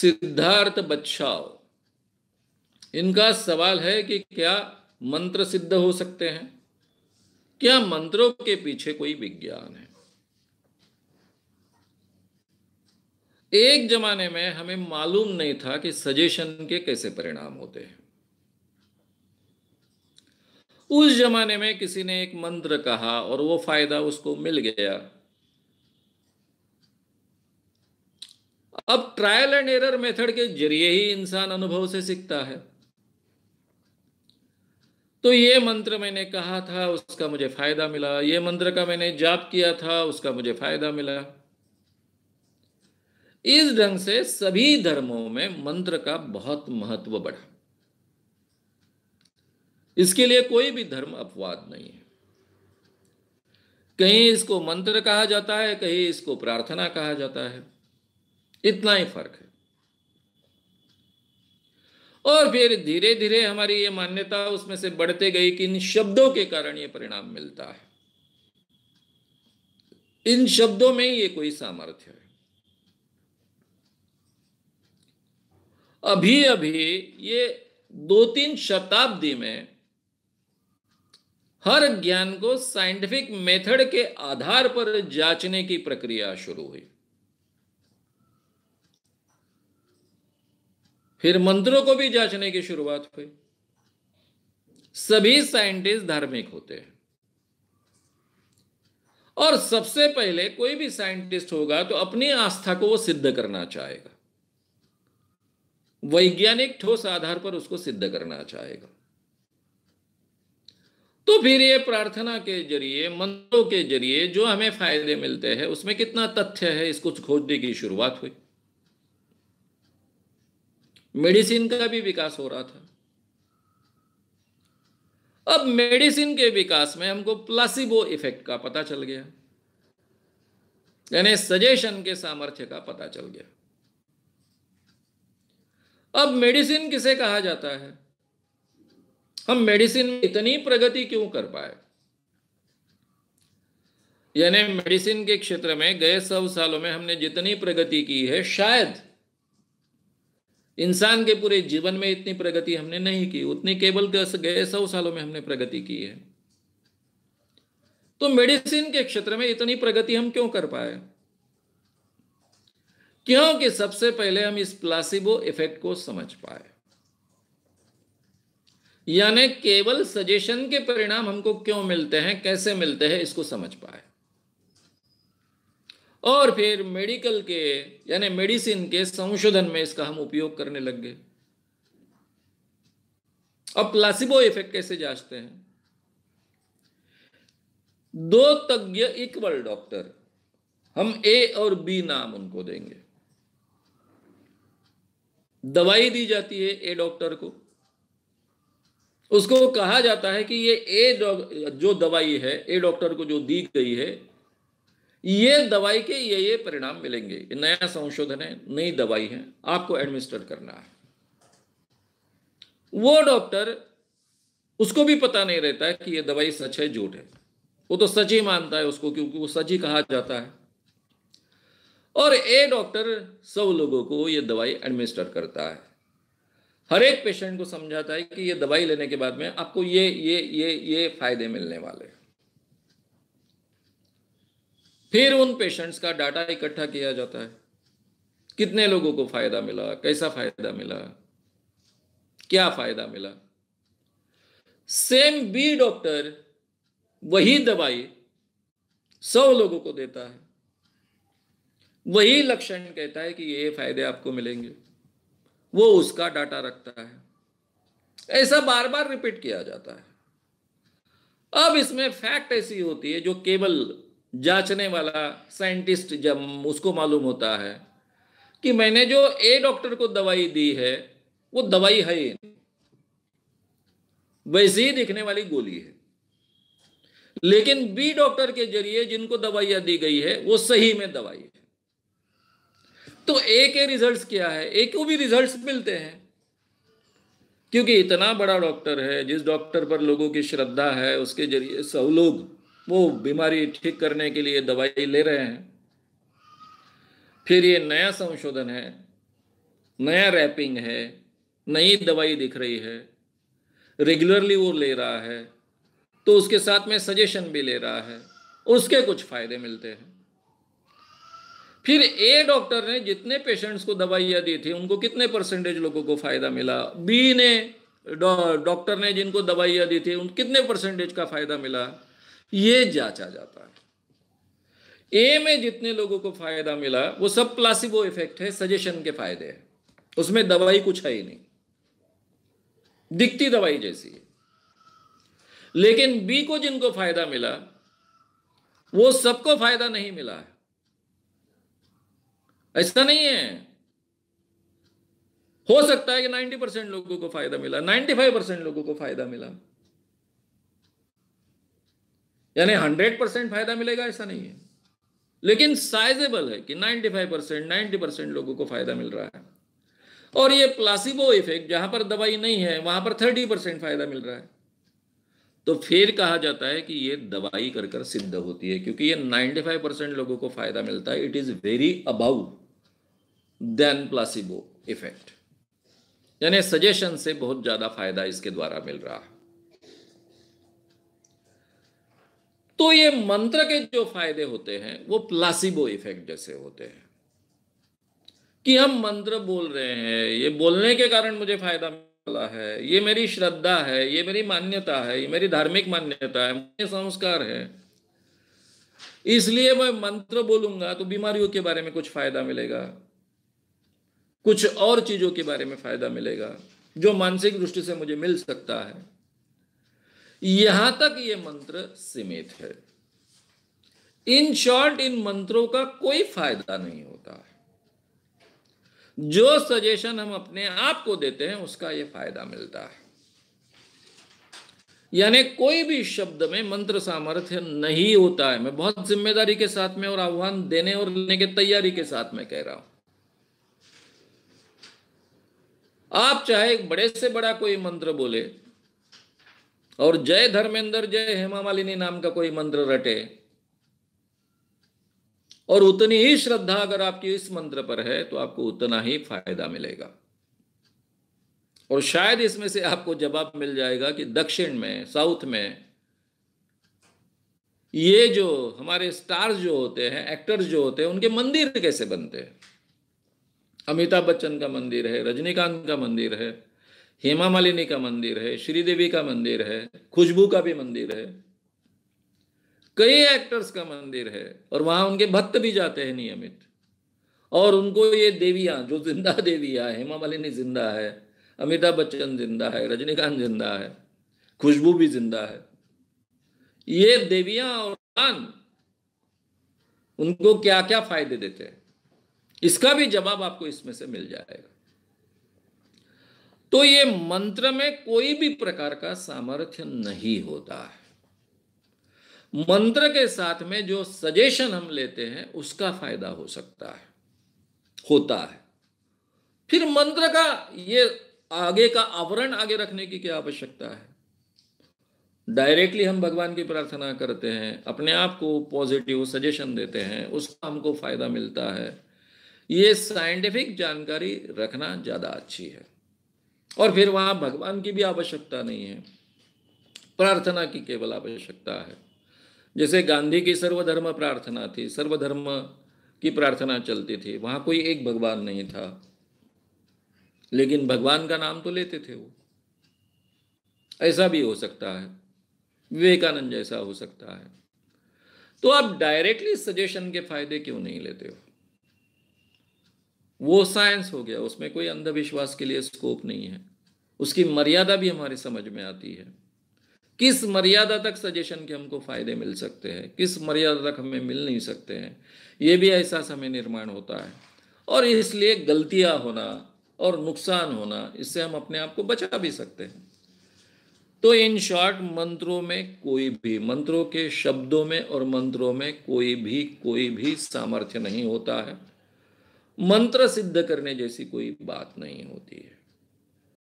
सिद्धार्थ बच्छाओ इनका सवाल है कि क्या मंत्र सिद्ध हो सकते हैं क्या मंत्रों के पीछे कोई विज्ञान है एक जमाने में हमें मालूम नहीं था कि सजेशन के कैसे परिणाम होते हैं उस जमाने में किसी ने एक मंत्र कहा और वो फायदा उसको मिल गया अब ट्रायल एंड एरर मेथड के जरिए ही इंसान अनुभव से सीखता है तो ये मंत्र मैंने कहा था उसका मुझे फायदा मिला ये मंत्र का मैंने जाप किया था उसका मुझे फायदा मिला इस ढंग से सभी धर्मों में मंत्र का बहुत महत्व बढ़ा इसके लिए कोई भी धर्म अपवाद नहीं है कहीं इसको मंत्र कहा जाता है कहीं इसको प्रार्थना कहा जाता है इतना ही फर्क है और फिर धीरे धीरे हमारी ये मान्यता उसमें से बढ़ते गई कि इन शब्दों के कारण ये परिणाम मिलता है इन शब्दों में ये कोई सामर्थ्य है अभी अभी ये दो तीन शताब्दी में हर ज्ञान को साइंटिफिक मेथड के आधार पर जांचने की प्रक्रिया शुरू हुई फिर मंदिरों को भी जांचने की शुरुआत हुई सभी साइंटिस्ट धार्मिक होते हैं और सबसे पहले कोई भी साइंटिस्ट होगा तो अपनी आस्था को वो सिद्ध करना चाहेगा वैज्ञानिक ठोस आधार पर उसको सिद्ध करना चाहेगा तो फिर ये प्रार्थना के जरिए मंत्रों के जरिए जो हमें फायदे मिलते हैं उसमें कितना तथ्य है इसको खोजने की शुरुआत हुई मेडिसिन का भी विकास हो रहा था अब मेडिसिन के विकास में हमको प्लासिबो इफेक्ट का पता चल गया यानी सजेशन के सामर्थ्य का पता चल गया अब मेडिसिन किसे कहा जाता है हम मेडिसिन में इतनी प्रगति क्यों कर पाए यानी मेडिसिन के क्षेत्र में गए सौ सालों में हमने जितनी प्रगति की है शायद इंसान के पूरे जीवन में इतनी प्रगति हमने नहीं की उतनी केवल गए सौ सालों में हमने प्रगति की है तो मेडिसिन के क्षेत्र में इतनी प्रगति हम क्यों कर पाए क्योंकि सबसे पहले हम इस प्लासिबो इफेक्ट को समझ पाए यानी केवल सजेशन के परिणाम हमको क्यों मिलते हैं कैसे मिलते हैं इसको समझ पाए और फिर मेडिकल के यानी मेडिसिन के संशोधन में इसका हम उपयोग करने लग गए अब प्लासिबो इफेक्ट कैसे जांचते हैं दो तज्ञ इक्वल डॉक्टर हम ए और बी नाम उनको देंगे दवाई दी जाती है ए डॉक्टर को उसको कहा जाता है कि ये ए जो दवाई है ए डॉक्टर को जो दी गई है ये दवाई के ये ये परिणाम मिलेंगे ये नया संशोधन है नई दवाई है आपको एडमिनिस्टर करना है वो डॉक्टर उसको भी पता नहीं रहता है कि ये दवाई सच है झूठ है वो तो सच ही मानता है उसको क्योंकि वो सच ही कहा जाता है और ए डॉक्टर सब लोगों को ये दवाई एडमिनिस्टर करता है हर एक पेशेंट को समझाता है कि ये दवाई लेने के बाद में आपको ये ये ये ये फायदे मिलने वाले हैं फिर उन पेशेंट्स का डाटा इकट्ठा किया जाता है कितने लोगों को फायदा मिला कैसा फायदा मिला क्या फायदा मिला सेम बी डॉक्टर वही दवाई सौ लोगों को देता है वही लक्षण कहता है कि ये फायदे आपको मिलेंगे वो उसका डाटा रखता है ऐसा बार बार रिपीट किया जाता है अब इसमें फैक्ट ऐसी होती है जो केवल जांचने वाला साइंटिस्ट जब उसको मालूम होता है कि मैंने जो ए डॉक्टर को दवाई दी है वो दवाई है वैसे ही दिखने वाली गोली है लेकिन बी डॉक्टर के जरिए जिनको दवाइयां दी गई है वो सही में दवाई है तो ए के रिजल्ट्स क्या है ए को भी रिजल्ट्स मिलते हैं क्योंकि इतना बड़ा डॉक्टर है जिस डॉक्टर पर लोगों की श्रद्धा है उसके जरिए सब लोग वो बीमारी ठीक करने के लिए दवाई ले रहे हैं फिर ये नया संशोधन है नया रैपिंग है नई दवाई दिख रही है रेगुलरली वो ले रहा है तो उसके साथ में सजेशन भी ले रहा है उसके कुछ फायदे मिलते हैं फिर ए डॉक्टर ने जितने पेशेंट्स को दवाइयां दी थी उनको कितने परसेंटेज लोगों को फायदा मिला बी ने डॉक्टर ने जिनको दवाइयां दी थी उन कितने परसेंटेज का फायदा मिला ये जांचा जाता है ए में जितने लोगों को फायदा मिला वो सब प्लासिबो इफेक्ट है सजेशन के फायदे हैं उसमें दवाई कुछ है ही नहीं दिखती दवाई जैसी है लेकिन बी को जिनको फायदा मिला वो सबको फायदा नहीं मिला है ऐसा नहीं है हो सकता है कि 90 परसेंट लोगों को फायदा मिला 95 परसेंट लोगों को फायदा मिला यानी हंड्रेड परसेंट फायदा मिलेगा ऐसा नहीं है लेकिन साइजेबल है कि फाइव परसेंट नाइन्टी परसेंट लोगों को फायदा मिल रहा है और ये प्लासिबो इफेक्ट जहां पर दवाई नहीं है वहां पर थर्टी परसेंट फायदा मिल रहा है तो फिर कहा जाता है कि ये दवाई कर कर सिद्ध होती है क्योंकि ये 95 परसेंट लोगों को फायदा मिलता है it is very about then placebo effect यानी सजेशन से बहुत ज्यादा फायदा इसके द्वारा मिल रहा है तो ये मंत्र के जो फायदे होते हैं वो प्लासिबो इफेक्ट जैसे होते हैं कि हम मंत्र बोल रहे हैं ये बोलने के कारण मुझे फायदा मिला है ये मेरी श्रद्धा है ये मेरी मान्यता है ये मेरी धार्मिक मान्यता है मेरे संस्कार है इसलिए मैं मंत्र बोलूंगा तो बीमारियों के बारे में कुछ फायदा मिलेगा कुछ और चीजों के बारे में फायदा मिलेगा जो मानसिक दृष्टि से मुझे मिल सकता है यहां तक ये मंत्र सीमित है इन शॉर्ट इन मंत्रों का कोई फायदा नहीं होता है जो सजेशन हम अपने आप को देते हैं उसका ये फायदा मिलता है यानी कोई भी शब्द में मंत्र सामर्थ्य नहीं होता है मैं बहुत जिम्मेदारी के साथ में और आह्वान देने और लेने की तैयारी के साथ में कह रहा हूं आप चाहे बड़े से बड़ा कोई मंत्र बोले और जय धर्मेंद्र जय हेमा मालिनी नाम का कोई मंत्र रटे और उतनी ही श्रद्धा अगर आपकी इस मंत्र पर है तो आपको उतना ही फायदा मिलेगा और शायद इसमें से आपको जवाब मिल जाएगा कि दक्षिण में साउथ में ये जो हमारे स्टार्स जो होते हैं एक्टर्स जो होते हैं उनके मंदिर कैसे बनते हैं अमिताभ बच्चन का मंदिर है रजनीकांत का मंदिर है हेमा मालिनी का मंदिर है श्रीदेवी का मंदिर है खुशबू का भी मंदिर है कई एक्टर्स का मंदिर है और वहां उनके भक्त भी जाते हैं नियमित और उनको ये देवियां जो जिंदा देवियां हेमा मालिनी जिंदा है अमिताभ बच्चन जिंदा है रजनीकांत जिंदा है खुशबू भी जिंदा है ये देवियां और उनको क्या क्या फायदे देते हैं इसका भी जवाब आपको इसमें से मिल जाएगा तो ये मंत्र में कोई भी प्रकार का सामर्थ्य नहीं होता है मंत्र के साथ में जो सजेशन हम लेते हैं उसका फायदा हो सकता है होता है फिर मंत्र का ये आगे का आवरण आगे रखने की क्या आवश्यकता है डायरेक्टली हम भगवान की प्रार्थना करते हैं अपने आप को पॉजिटिव सजेशन देते हैं उसका हमको फायदा मिलता है ये साइंटिफिक जानकारी रखना ज़्यादा अच्छी है और फिर वहां भगवान की भी आवश्यकता नहीं है प्रार्थना की केवल आवश्यकता है जैसे गांधी की सर्वधर्म प्रार्थना थी सर्वधर्म की प्रार्थना चलती थी वहां कोई एक भगवान नहीं था लेकिन भगवान का नाम तो लेते थे वो ऐसा भी हो सकता है विवेकानंद जैसा हो सकता है तो आप डायरेक्टली सजेशन के फायदे क्यों नहीं लेते हो वो साइंस हो गया उसमें कोई अंधविश्वास के लिए स्कोप नहीं है उसकी मर्यादा भी हमारी समझ में आती है किस मर्यादा तक सजेशन के हमको फायदे मिल सकते हैं किस मर्यादा तक हमें मिल नहीं सकते हैं ये भी एहसास हमें निर्माण होता है और इसलिए गलतियां होना और नुकसान होना इससे हम अपने आप को बचा भी सकते हैं तो इन शॉर्ट मंत्रों में कोई भी मंत्रों के शब्दों में और मंत्रों में कोई भी कोई भी सामर्थ्य नहीं होता है मंत्र सिद्ध करने जैसी कोई बात नहीं होती है